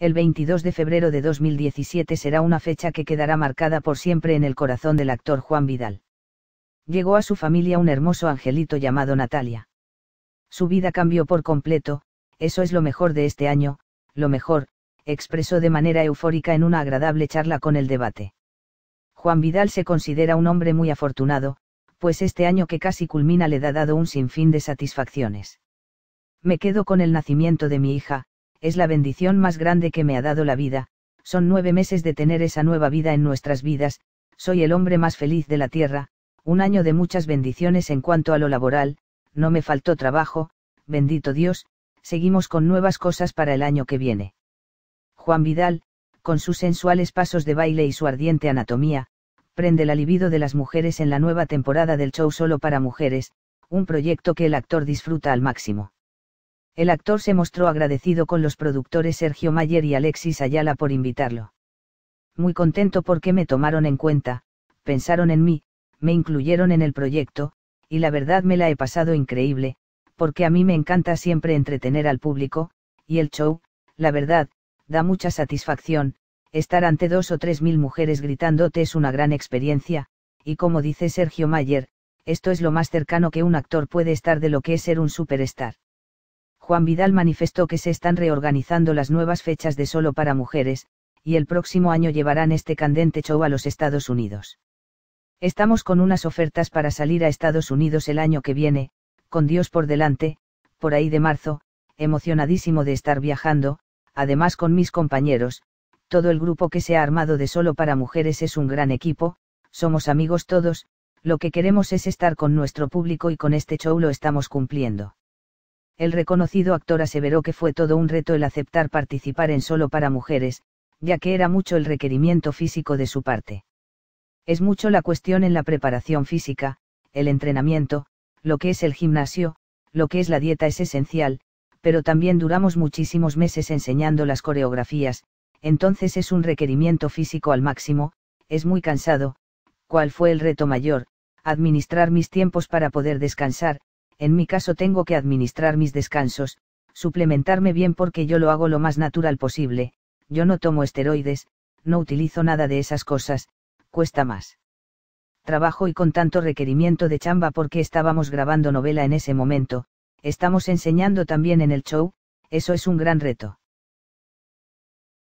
el 22 de febrero de 2017 será una fecha que quedará marcada por siempre en el corazón del actor Juan Vidal. Llegó a su familia un hermoso angelito llamado Natalia. Su vida cambió por completo, eso es lo mejor de este año, lo mejor, expresó de manera eufórica en una agradable charla con el debate. Juan Vidal se considera un hombre muy afortunado, pues este año que casi culmina le da dado un sinfín de satisfacciones. Me quedo con el nacimiento de mi hija, es la bendición más grande que me ha dado la vida, son nueve meses de tener esa nueva vida en nuestras vidas, soy el hombre más feliz de la tierra, un año de muchas bendiciones en cuanto a lo laboral, no me faltó trabajo, bendito Dios, seguimos con nuevas cosas para el año que viene. Juan Vidal, con sus sensuales pasos de baile y su ardiente anatomía, prende la libido de las mujeres en la nueva temporada del show solo para mujeres, un proyecto que el actor disfruta al máximo. El actor se mostró agradecido con los productores Sergio Mayer y Alexis Ayala por invitarlo. Muy contento porque me tomaron en cuenta, pensaron en mí, me incluyeron en el proyecto, y la verdad me la he pasado increíble, porque a mí me encanta siempre entretener al público, y el show, la verdad, da mucha satisfacción, estar ante dos o tres mil mujeres gritándote es una gran experiencia, y como dice Sergio Mayer, esto es lo más cercano que un actor puede estar de lo que es ser un superstar. Juan Vidal manifestó que se están reorganizando las nuevas fechas de Solo para Mujeres, y el próximo año llevarán este candente show a los Estados Unidos. Estamos con unas ofertas para salir a Estados Unidos el año que viene, con Dios por delante, por ahí de marzo, emocionadísimo de estar viajando, además con mis compañeros, todo el grupo que se ha armado de solo para mujeres es un gran equipo, somos amigos todos, lo que queremos es estar con nuestro público y con este show lo estamos cumpliendo el reconocido actor aseveró que fue todo un reto el aceptar participar en Solo para Mujeres, ya que era mucho el requerimiento físico de su parte. Es mucho la cuestión en la preparación física, el entrenamiento, lo que es el gimnasio, lo que es la dieta es esencial, pero también duramos muchísimos meses enseñando las coreografías, entonces es un requerimiento físico al máximo, es muy cansado, ¿cuál fue el reto mayor? Administrar mis tiempos para poder descansar, en mi caso tengo que administrar mis descansos, suplementarme bien porque yo lo hago lo más natural posible, yo no tomo esteroides, no utilizo nada de esas cosas, cuesta más. Trabajo y con tanto requerimiento de chamba porque estábamos grabando novela en ese momento, estamos enseñando también en el show, eso es un gran reto.